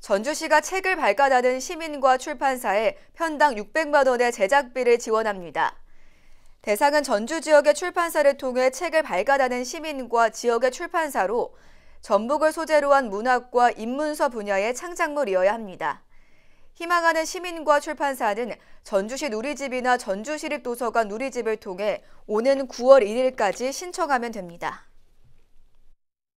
전주시가 책을 발간하는 시민과 출판사에 편당 600만 원의 제작비를 지원합니다. 대상은 전주 지역의 출판사를 통해 책을 발간하는 시민과 지역의 출판사로 전북을 소재로 한 문학과 인문서 분야의 창작물이어야 합니다. 희망하는 시민과 출판사는 전주시 누리집이나 전주시립도서관 누리집을 통해 오는 9월 1일까지 신청하면 됩니다.